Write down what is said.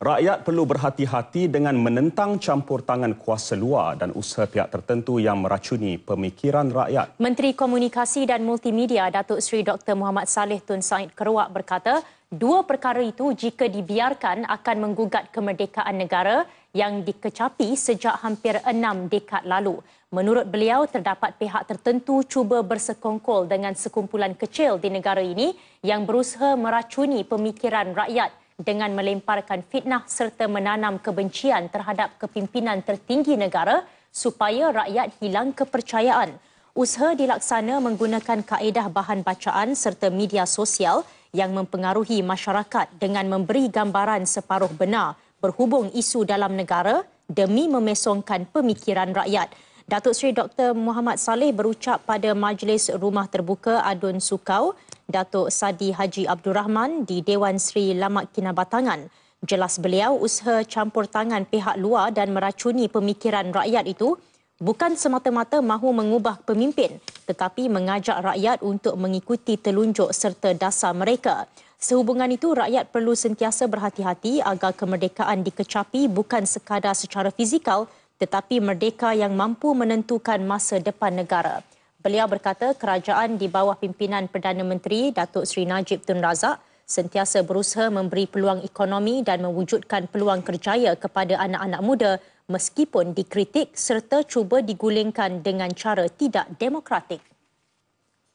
Rakyat perlu berhati-hati dengan menentang campur tangan kuasa luar dan usaha pihak tertentu yang meracuni pemikiran rakyat. Menteri Komunikasi dan Multimedia Datuk Seri Dr. Muhammad Saleh Tun Said Keruak berkata, dua perkara itu jika dibiarkan akan menggugat kemerdekaan negara yang dikecapi sejak hampir enam dekad lalu. Menurut beliau, terdapat pihak tertentu cuba bersekongkol dengan sekumpulan kecil di negara ini yang berusaha meracuni pemikiran rakyat dengan melemparkan fitnah serta menanam kebencian terhadap kepimpinan tertinggi negara supaya rakyat hilang kepercayaan. Usaha dilaksana menggunakan kaedah bahan bacaan serta media sosial yang mempengaruhi masyarakat dengan memberi gambaran separuh benar berhubung isu dalam negara demi memesongkan pemikiran rakyat. Datuk Seri Dr. Muhammad Saleh berucap pada Majlis Rumah Terbuka Adun Sukau, Datuk Sadi Haji Abdul Rahman di Dewan Seri Lamak Kinabatangan. Jelas beliau usaha campur tangan pihak luar dan meracuni pemikiran rakyat itu bukan semata-mata mahu mengubah pemimpin tetapi mengajak rakyat untuk mengikuti telunjuk serta dasar mereka. Sehubungan itu, rakyat perlu sentiasa berhati-hati agar kemerdekaan dikecapi bukan sekadar secara fizikal tetapi merdeka yang mampu menentukan masa depan negara. Beliau berkata kerajaan di bawah pimpinan Perdana Menteri Datuk Seri Najib Tun Razak sentiasa berusaha memberi peluang ekonomi dan mewujudkan peluang kerjaya kepada anak-anak muda meskipun dikritik serta cuba digulingkan dengan cara tidak demokratik.